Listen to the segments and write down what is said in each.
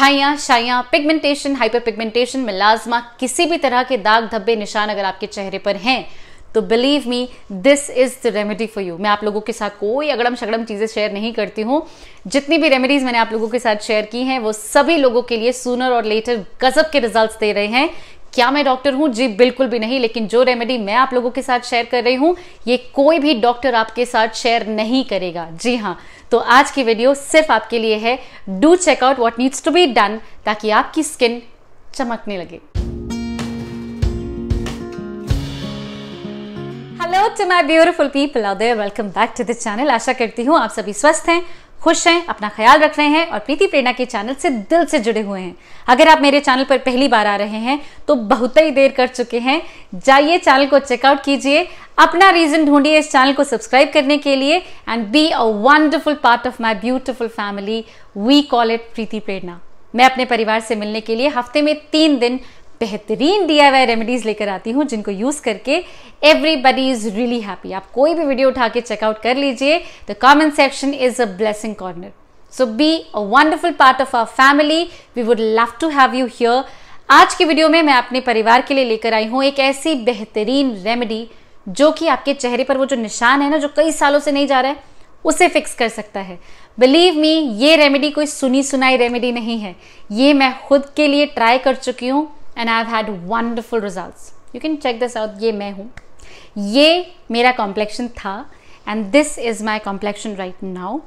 मिठाइयाँ शाइयाँ pigmentation hyper pigmentation मिलाजमा किसी भी तरह के दाग धब्बे निशान अगर आपके चेहरे पर हैं तो believe me this is the remedy for you मैं आप लोगों के साथ कोई अगड़म शगड़म चीज़ें शेयर नहीं करती हूँ जितनी भी रेमेडीज मैंने आप लोगों के साथ शेयर की हैं वो सभी लोगों के लिए सूनर और लेटर गजब के रिजल्ट्स दे रहे हैं क्या मैं डॉक्टर हूं जी बिल्कुल भी नहीं लेकिन जो रेमेडी मैं आप लोगों के साथ शेयर कर रही हूं ये कोई भी डॉक्टर आपके साथ शेयर नहीं करेगा जी हाँ तो आज की वीडियो सिर्फ आपके लिए है do check out what needs to be done ताकि आपकी स्किन चमकने लगे hello to my beautiful people out there welcome back to this channel आशा करती हूँ आप सभी स्वस्थ हैं खुश हैं अपना ख्याल रख रहे हैं और प्रीति प्रेरणा के चैनल से दिल से जुड़े हुए हैं अगर आप मेरे चैनल पर पहली बार आ रहे हैं तो बहुत ही देर कर चुके हैं जाइए चैनल को चेकआउट कीजिए अपना रीजन ढूंढिए इस चैनल को सब्सक्राइब करने के लिए and be a wonderful part of my beautiful family we call it Preeti Prerna मैं अपने परिवार से मिलने के लिए हफ्ते में तीन दिन बेहतरीन डी आई वाई रेमेडीज़ लेकर आती हूँ जिनको यूज़ करके एवरीबडी इज़ रियली हैप्पी आप कोई भी वीडियो उठा के चेकआउट कर लीजिए the comment section is a blessing corner so be a wonderful part of our family we would love to have you here आज की वीडियो में मैं अपने परिवार के लिए लेकर आई हूँ एक ऐसी बेहतरीन रेमेडी जो कि आपके चेहरे पर वो जो निशान है ना जो कई सालों से नहीं जा रहा है उसे फिक्स कर सकता है बिलीव मी ये रेमेडी कोई सुनी सुनाई रेमेडी नहीं है ये मैं खुद के लिए ट्राई कर चुकी हूँ and I have had wonderful result you can check this out ये मैं हूँ ये मेरा कॉम्प्लेक्शन था and this is my complexion right now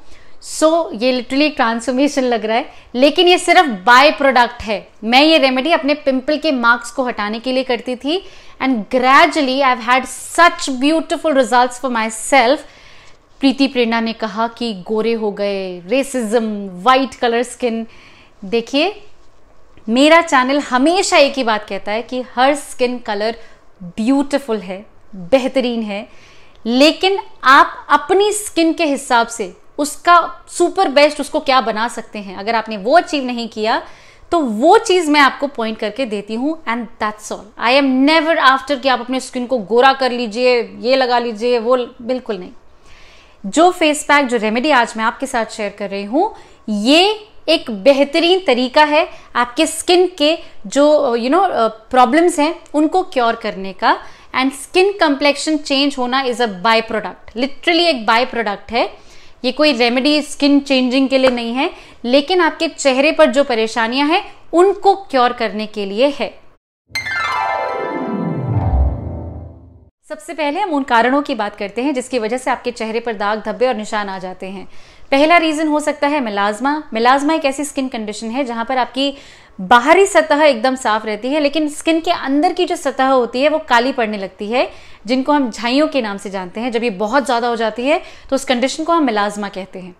so ये लिटरली ट्रांसफॉर्मेशन लग रहा है लेकिन ये सिर्फ बाय प्रोडक्ट है मैं ये रेमेडी अपने पिंपल के मार्क्स को हटाने के लिए करती थी and gradually I have had such beautiful result for myself Preeti Prerna ने कहा कि गोरे हो गए रेसिज्म वाइट कलर स्किन देखिए मेरा चैनल हमेशा एक ही बात कहता है कि हर स्किन कलर ब्यूटिफुल है बेहतरीन है लेकिन आप अपनी स्किन के हिसाब से उसका सुपर बेस्ट उसको क्या बना सकते हैं अगर आपने वो अचीव नहीं किया तो वो चीज़ मैं आपको पॉइंट करके देती हूं and that's all I am never after कि आप अपने स्किन को गोरा कर लीजिए ये लगा लीजिए वो बिल्कुल नहीं जो फेस पैक जो रेमेडी आज मैं आपके साथ शेयर कर रही हूँ ये एक बेहतरीन तरीका है आपके स्किन के जो यू नो प्रॉब्लम्स हैं उनको क्योर करने का एंड स्किन कम्प्लेक्शन चेंज होना is a by product literally एक बाय प्रोडक्ट है ये कोई रेमेडी स्किन चेंजिंग के लिए नहीं है लेकिन आपके चेहरे पर जो परेशानियां हैं उनको क्योर करने के लिए है सबसे पहले हम उन कारणों की बात करते हैं जिसकी वजह से आपके चेहरे पर दाग धब्बे और निशान आ जाते हैं पहला रीज़न हो सकता है मिलाजमा मिलाजमा एक ऐसी स्किन कंडीशन है जहाँ पर आपकी बाहरी सतह एकदम साफ रहती है लेकिन स्किन के अंदर की जो सतह होती है वो काली पड़ने लगती है जिनको हम झाइयों के नाम से जानते हैं जब ये बहुत ज़्यादा हो जाती है तो उस कंडीशन को हम मिलाजमा कहते हैं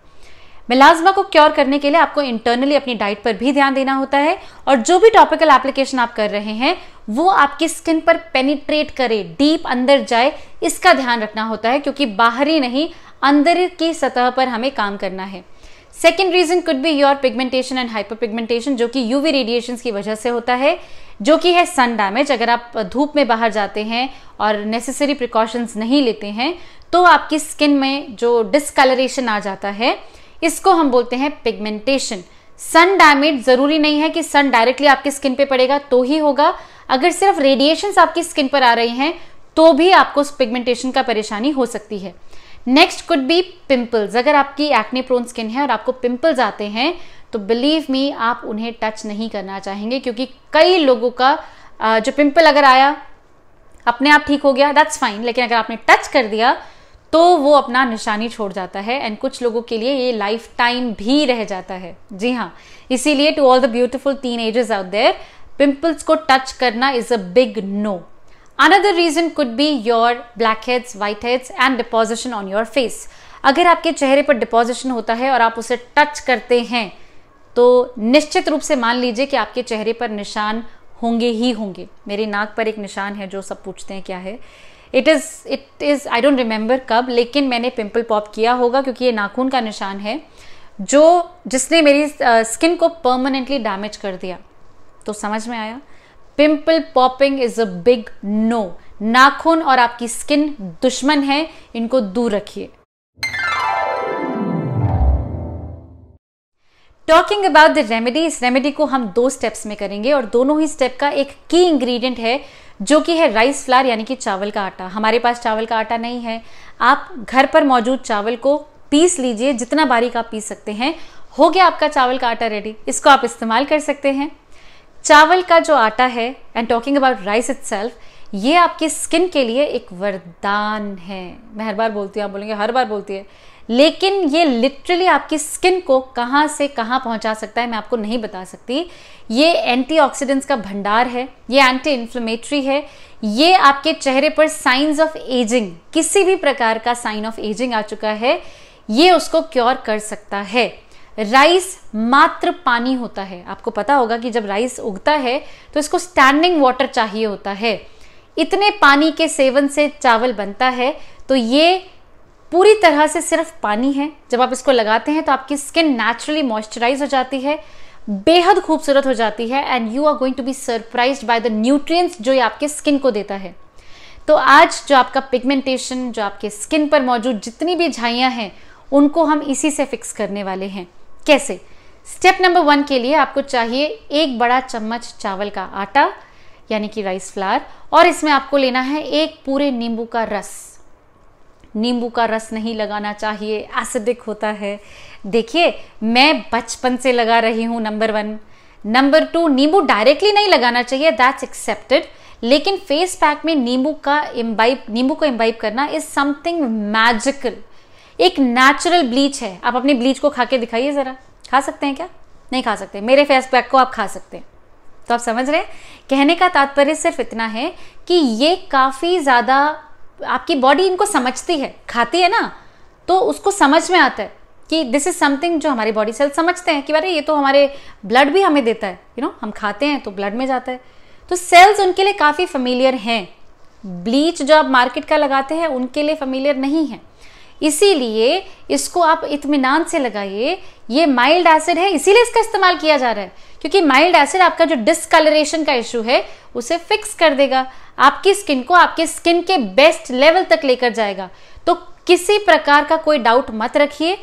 मिलाजमा को क्योर करने के लिए आपको इंटरनली अपनी डाइट पर भी ध्यान देना होता है और जो भी टॉपिकल एप्लीकेशन आप कर रहे हैं वो आपकी स्किन पर पेनिट्रेट करे डीप अंदर जाए इसका ध्यान रखना होता है क्योंकि बाहरी नहीं अंदर की सतह पर हमें काम करना है second reason could be your pigmentation and hyper pigmentation जो कि यूवी रेडिएशन की वजह से होता है जो कि है सन डैमेज अगर आप धूप में बाहर जाते हैं और नेसेसरी प्रिकॉशंस नहीं लेते हैं तो आपकी स्किन में जो डिसकलरेशन आ जाता है इसको हम बोलते हैं पिगमेंटेशन सन डैमेज जरूरी नहीं है कि सन डायरेक्टली आपकी स्किन पे पड़ेगा तो ही होगा अगर सिर्फ रेडिएशन आपकी स्किन पर आ रही हैं तो भी आपको पिगमेंटेशन का परेशानी हो सकती है नेक्स्ट कुड बी पिंपल्स अगर आपकी एक्ने प्रोन स्किन है और आपको पिंपल्स आते हैं तो बिलीव मी आप उन्हें टच नहीं करना चाहेंगे क्योंकि कई लोगों का जो पिंपल अगर आया अपने आप ठीक हो गया दैट्स फाइन लेकिन अगर आपने टच कर दिया तो वो अपना निशानी छोड़ जाता है एंड कुछ लोगों के लिए ये लाइफ टाइम भी रह जाता है जी हाँ इसीलिए to all the beautiful teen ages out there pimples को टच करना is a big no another reason could be your black heads white heads and deposition on your face अगर आपके चेहरे पर डिपोजिशन होता है और आप उसे टच करते हैं तो निश्चित रूप से मान लीजिए कि आपके चेहरे पर निशान होंगे ही होंगे मेरे नाक पर एक निशान है जो सब पूछते हैं क्या है it is it is I don't remember कब लेकिन मैंने पिम्पल पॉप किया होगा क्योंकि ये नाखून का निशान है जो जिसने मेरी स्किन को परमानेंटली डैमेज कर दिया तो समझ में आया pimple popping is a big no नाखून और आपकी स्किन दुश्मन है इनको दूर रखिए टॉकिंग अबाउट द रेमेडी इस रेमेडी को हम दो स्टेप्स में करेंगे और दोनों ही स्टेप का एक की इंग्रेडिएंट है जो कि है राइस फ्लार यानी कि चावल का आटा हमारे पास चावल का आटा नहीं है आप घर पर मौजूद चावल को पीस लीजिए जितना बारीक आप पीस सकते हैं हो गया आपका चावल का आटा रेडी इसको आप इस्तेमाल कर सकते हैं चावल का जो आटा है and talking about rice it ये आपकी स्किन के लिए एक वरदान है मैं हर बार बोलती हूँ आप बोलेंगे हर बार बोलती है लेकिन ये लिटरली आपकी स्किन को कहाँ से कहाँ पहुँचा सकता है मैं आपको नहीं बता सकती ये एंटी का भंडार है ये एंटी इन्फ्लेमेटरी है ये आपके चेहरे पर साइंस ऑफ एजिंग किसी भी प्रकार का साइन ऑफ एजिंग आ चुका है ये उसको क्योर कर सकता है राइस मात्र पानी होता है आपको पता होगा कि जब राइस उगता है तो इसको स्टैंडिंग वाटर चाहिए होता है इतने पानी के सेवन से चावल बनता है तो ये पूरी तरह से सिर्फ पानी है जब आप इसको लगाते हैं तो आपकी स्किन नेचुरली मॉइस्चराइज हो जाती है बेहद खूबसूरत हो जाती है and you are going to be surprise by the nutrients जो ये आपके स्किन को देता है तो आज जो आपका पिगमेंटेशन जो आपके स्किन पर मौजूद जितनी भी झाइयाँ हैं उनको हम इसी से फिक्स करने वाले हैं कैसे स्टेप नंबर वन के लिए आपको चाहिए एक बड़ा चम्मच चावल का आटा यानी कि राइस फ्लावर और इसमें आपको लेना है एक पूरे नींबू का रस नींबू का रस नहीं लगाना चाहिए एसिडिक होता है देखिए मैं बचपन से लगा रही हूँ नंबर वन नंबर टू नींबू डायरेक्टली नहीं लगाना चाहिए दैट्स एक्सेप्टेड लेकिन फेस पैक में नींबू का इम्बाइब नींबू को इम्बाइब करना इज समथिंग मैजिकल एक नेचुरल ब्लीच है आप अपनी ब्लीच को खा के दिखाइए ज़रा खा सकते हैं क्या नहीं खा सकते मेरे फेस पैक को आप खा सकते हैं तो आप समझ रहे हैं कहने का तात्पर्य सिर्फ इतना है कि ये काफ़ी ज़्यादा आपकी बॉडी इनको समझती है खाती है ना तो उसको समझ में आता है कि दिस इज़ समथिंग जो हमारी बॉडी सेल्स समझते हैं कि अरे ये तो हमारे ब्लड भी हमें देता है यू you नो know, हम खाते हैं तो ब्लड में जाता है तो सेल्स उनके लिए काफ़ी फमिलियर हैं ब्लीच जो आप मार्केट का लगाते हैं उनके लिए फमिलियर नहीं है इसीलिए इसको आप इतमान से लगाइए ये माइल्ड एसिड है इसीलिए इसका इस्तेमाल किया जा रहा है क्योंकि माइल्ड एसिड आपका जो डिसकलरेशन का इशू है उसे फिक्स कर देगा आपकी स्किन को आपके स्किन के बेस्ट लेवल तक लेकर जाएगा तो किसी प्रकार का कोई डाउट मत रखिए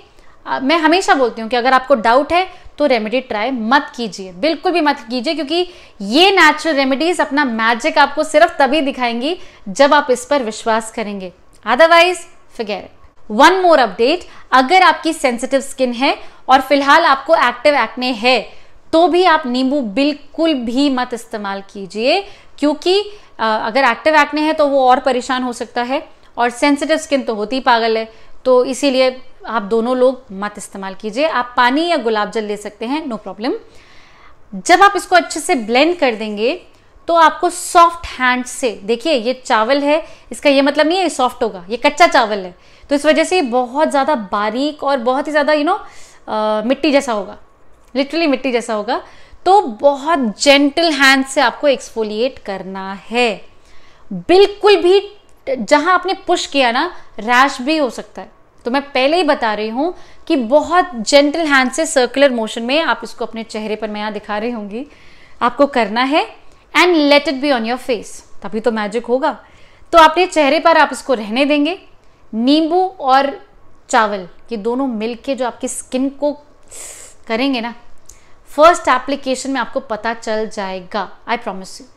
मैं हमेशा बोलती हूँ कि अगर आपको डाउट है तो रेमेडी ट्राई मत कीजिए बिल्कुल भी मत कीजिए क्योंकि ये नेचुरल रेमेडीज अपना मैजिक आपको सिर्फ तभी दिखाएंगी जब आप इस पर विश्वास करेंगे otherwise figure one more update अगर आपकी सेंसिटिव स्किन है और फिलहाल आपको एक्टिव एक्ने है तो भी आप नींबू बिल्कुल भी मत इस्तेमाल कीजिए क्योंकि अगर एक्टिव एक्ने है तो वो और परेशान हो सकता है और सेंसिटिव स्किन तो होती पागल है तो इसीलिए आप दोनों लोग मत इस्तेमाल कीजिए आप पानी या गुलाब जल ले सकते हैं नो प्रॉब्लम जब आप इसको अच्छे से ब्लेंड कर देंगे तो आपको सॉफ्ट हैंड से देखिए ये चावल है इसका ये मतलब नहीं है ये सॉफ्ट होगा ये कच्चा चावल है तो इस वजह से ये बहुत ज़्यादा बारीक और बहुत ही ज़्यादा यू नो मिट्टी जैसा होगा लिटरली मिट्टी जैसा होगा तो बहुत जेंटल हैंड से आपको एक्सफोलिएट करना है बिल्कुल भी जहां आपने पुश किया ना रैश भी हो सकता है तो मैं पहले ही बता रही हूँ कि बहुत जेंटल हैंड से सर्कुलर मोशन में आप इसको अपने चेहरे पर मैं यहाँ दिखा रही होंगी आपको करना है and let it be on your face तभी तो मैजिक होगा तो अपने चेहरे पर आप इसको रहने देंगे नींबू और चावल ये दोनों मिल के जो आपकी स्किन को करेंगे ना फर्स्ट एप्लीकेशन में आपको पता चल जाएगा आई प्रॉमिस यू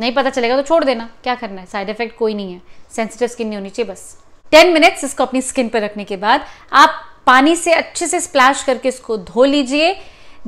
नहीं पता चलेगा तो छोड़ देना क्या करना है साइड इफेक्ट कोई नहीं है सेंसिटिव स्किन नहीं होनी चाहिए बस टेन मिनट्स इसको अपनी स्किन पर रखने के बाद आप पानी से अच्छे से स्प्लैश करके इसको धो लीजिए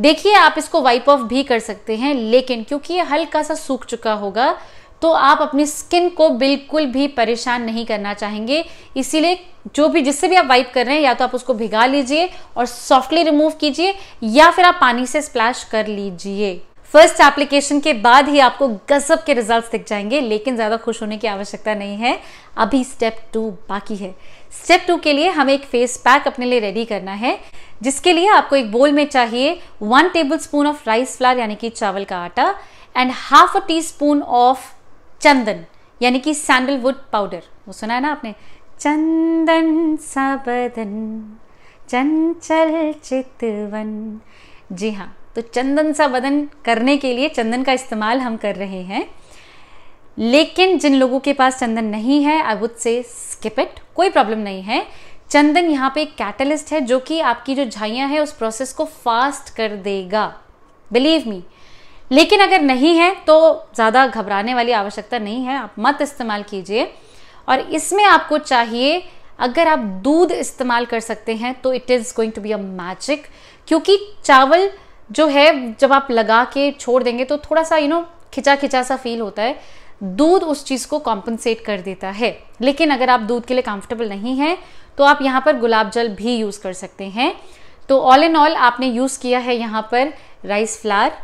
देखिए आप इसको वाइप ऑफ भी कर सकते हैं लेकिन क्योंकि ये हल्का सा सूख चुका होगा तो आप अपनी स्किन को बिल्कुल भी परेशान नहीं करना चाहेंगे इसीलिए जो भी जिससे भी आप वाइप कर रहे हैं या तो आप उसको भिगा लीजिए और सॉफ्टली रिमूव कीजिए या फिर आप पानी से स्प्लैश कर लीजिए फर्स्ट एप्लीकेशन के बाद ही आपको गजब के रिजल्ट्स दिख जाएंगे लेकिन ज़्यादा खुश होने की आवश्यकता नहीं है अभी स्टेप टू बाकी है स्टेप टू के लिए हमें एक फेस पैक अपने लिए रेडी करना है जिसके लिए आपको एक बोल में चाहिए one tablespoon of rice flour यानी कि चावल का आटा and half a teaspoon of chandan यानी कि सैंडलवुड पाउडर वो सुना है ना आपने चंदन साबदन चंचल चितवन जी हाँ तो चंदन सा बदन करने के लिए चंदन का इस्तेमाल हम कर रहे हैं लेकिन जिन लोगों के पास चंदन नहीं है I would say skip it कोई प्रॉब्लम नहीं है चंदन यहाँ पे एक कैटलिस्ट है जो कि आपकी जो झाइयाँ हैं उस प्रोसेस को फास्ट कर देगा बिलीव मी लेकिन अगर नहीं है तो ज़्यादा घबराने वाली आवश्यकता नहीं है आप मत इस्तेमाल कीजिए और इसमें आपको चाहिए अगर आप दूध इस्तेमाल कर सकते हैं तो it is going to be a magic क्योंकि चावल जो है जब आप लगा के छोड़ देंगे तो थोड़ा सा यू नो खिंचा खिंचा सा फील होता है दूध उस चीज़ को कॉम्पनसेट कर देता है लेकिन अगर आप दूध के लिए कंफर्टेबल नहीं हैं तो आप यहाँ पर गुलाब जल भी यूज़ कर सकते हैं तो ऑल इन ऑल आपने यूज़ किया है यहाँ पर rice flour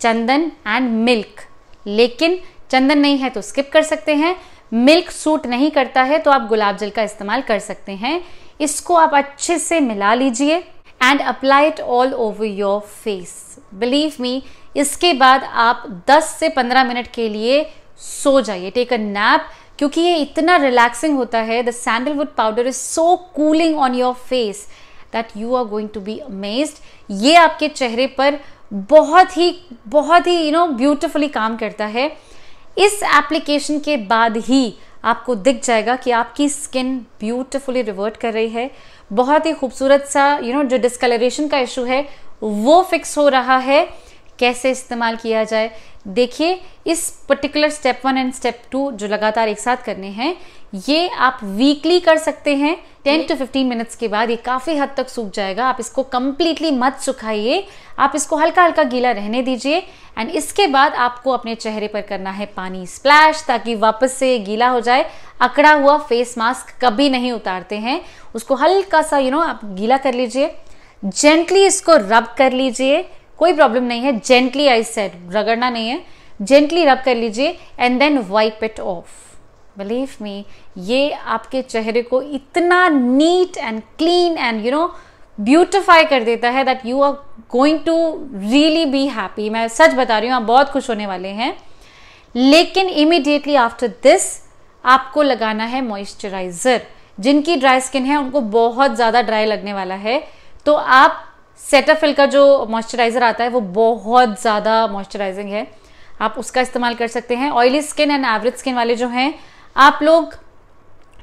chandan and milk लेकिन चंदन नहीं है तो स्किप कर सकते हैं मिल्क सूट नहीं करता है तो आप गुलाब जल का इस्तेमाल कर सकते हैं इसको आप अच्छे से मिला लीजिए and apply it all over your face believe me इसके बाद आप 10 से 15 मिनट के लिए सो जाइए टेक अ नैप क्योंकि ये इतना रिलैक्सिंग होता है the sandalwood powder is so cooling on your face that you are going to be amazed ये आपके चेहरे पर बहुत ही बहुत ही यू नो ब्यूटिफुली काम करता है इस एप्लीकेशन के बाद ही आपको दिख जाएगा कि आपकी स्किन ब्यूटिफुली रिवर्ट कर रही है बहुत ही खूबसूरत सा यू you नो know, जो डिस्कलरेशन का इशू है वो फिक्स हो रहा है कैसे इस्तेमाल किया जाए देखिए इस particular step one and step two जो लगातार एक साथ करने हैं ये आप वीकली कर सकते हैं टेन टू फिफ्टीन मिनट्स के बाद ये काफ़ी हद तक सूख जाएगा आप इसको कम्प्लीटली मत सुखाइए आप इसको हल्का हल्का गीला रहने दीजिए एंड इसके बाद आपको अपने चेहरे पर करना है पानी स्प्लैश ताकि वापस से गीला हो जाए अकड़ा हुआ फेस मास्क कभी नहीं उतारते हैं उसको हल्का सा यू you नो know, आप गीला कर लीजिए जेंटली इसको रब कर लीजिए कोई प्रॉब्लम नहीं है जेंटली आई सेड रगड़ना नहीं है जेंटली रब कर लीजिए and then wipe it off believe me ये आपके चेहरे को इतना neat and clean and you know beautify कर देता है that you are going to really be happy मैं सच बता रही हूँ आप बहुत खुश होने वाले हैं लेकिन इमिडिएटली आफ्टर दिस आपको लगाना है मॉइस्चराइज़र जिनकी ड्राई स्किन है उनको बहुत ज़्यादा ड्राई लगने वाला है तो आप सेटाफिल का जो मॉइस्चराइज़र आता है वो बहुत ज़्यादा मॉइस्चराइजिंग है आप उसका इस्तेमाल कर सकते हैं oily skin and average skin वाले जो हैं आप लोग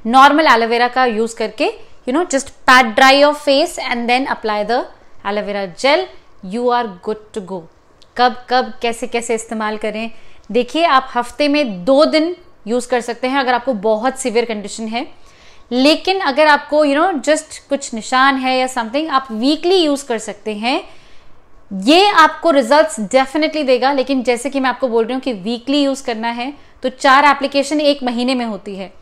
नॉर्मल एलोवेरा का यूज़ करके you know just pat dry your face and then apply the aloe vera gel you are good to go कब कब कैसे कैसे इस्तेमाल करें देखिए आप हफ्ते में दो दिन यूज़ कर सकते हैं अगर आपको बहुत सीवियर कंडीशन है लेकिन अगर आपको यू नो जस्ट कुछ निशान है या समथिंग आप वीकली यूज कर सकते हैं ये आपको रिजल्ट्स डेफिनेटली देगा लेकिन जैसे कि मैं आपको बोल रही हूँ कि वीकली यूज करना है तो चार एप्लीकेशन एक महीने में होती है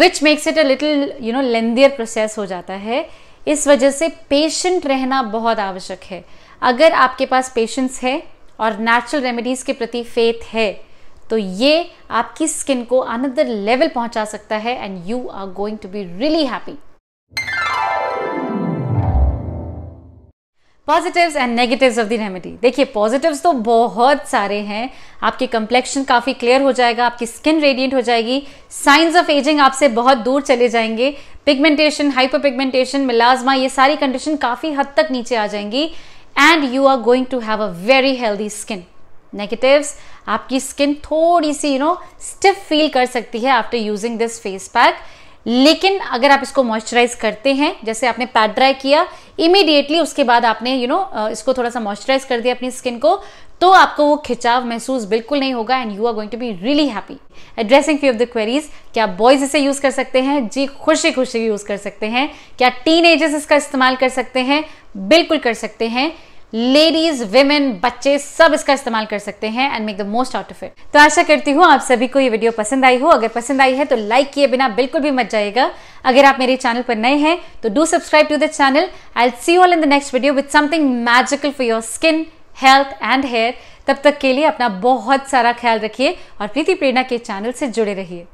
which makes it a little you know lengthier process हो जाता है इस वजह से पेशेंट रहना बहुत आवश्यक है अगर आपके पास पेशेंस है और नेचुरल रेमेडीज़ के प्रति फेथ है तो ये आपकी स्किन को अनदर लेवल पहुंचा सकता है and you are going to be really happy positives and negatives of the remedy देखिए पॉजिटिव्स तो बहुत सारे हैं आपके कंप्लेक्शन काफ़ी क्लियर हो जाएगा आपकी स्किन रेडिएंट हो जाएगी साइंस ऑफ एजिंग आपसे बहुत दूर चले जाएंगे पिगमेंटेशन हाइपर पिगमेंटेशन मिलाजमा ये सारी कंडीशन काफ़ी हद तक नीचे आ जाएंगी and you are going to have a very healthy skin negatives आपकी स्किन थोड़ी सी यू नो स्टिफ फील कर सकती है after using this face pack लेकिन अगर आप इसको मॉइस्चराइज करते हैं जैसे आपने पैड ड्राई किया इमीडिएटली उसके बाद आपने यू you नो know, इसको थोड़ा सा मॉइस्चराइज कर दिया अपनी स्किन को तो आपको वो खिंचाव महसूस बिल्कुल नहीं होगा and you are going to be really happy addressing few of the queries क्या बॉयज इसे यूज कर सकते हैं जी खुशी खुशी यूज कर सकते हैं क्या टीन इसका इस्तेमाल कर सकते हैं बिल्कुल कर सकते हैं लेडीज वेमेन बच्चे सब इसका इस्तेमाल कर सकते हैं and make the most out of it तो आशा करती हूँ आप सभी को ये वीडियो पसंद आई हो अगर पसंद आई है तो लाइक किए बिना बिल्कुल भी मत जाएगा अगर आप मेरे चैनल पर नए हैं तो do subscribe to the channel I see all in the next video with something magical for your skin health and hair तब तक के लिए अपना बहुत सारा ख्याल रखिए और प्रीति प्रेरणा के चैनल से जुड़े रहिए